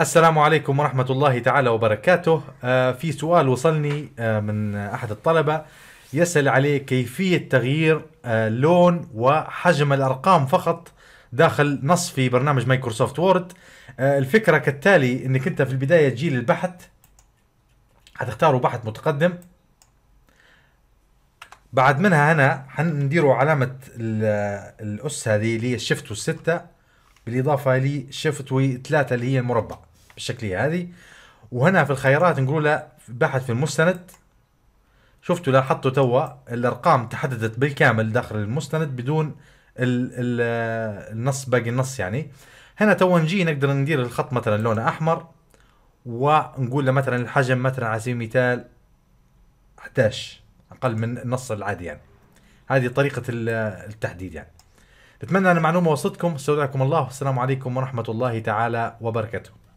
السلام عليكم ورحمة الله تعالى وبركاته آه، في سؤال وصلني آه، من أحد الطلبة يسأل عليه كيفية تغيير آه، لون وحجم الأرقام فقط داخل نص في برنامج مايكروسوفت وورد الفكرة كالتالي انك انت في البداية تجيل البحث هتختاروا بحث متقدم بعد منها هنا هنديروا علامة الأس هذه اللي هي الشفت والستة بالإضافة لشفت وثلاثة اللي هي المربع بالشكليه هذه وهنا في الخيارات نقول له بحث في المستند شفتوا لاحظتوا توا الارقام تحددت بالكامل داخل المستند بدون ال ال النص باقي النص يعني هنا تو نجي نقدر ندير الخط مثلا لونه احمر ونقول له مثلا الحجم مثلا على سبيل المثال 11 اقل من النص العادي يعني هذه طريقه التحديد يعني اتمنى ان المعلومه وصلتكم استودعكم الله والسلام عليكم ورحمه الله تعالى وبركاته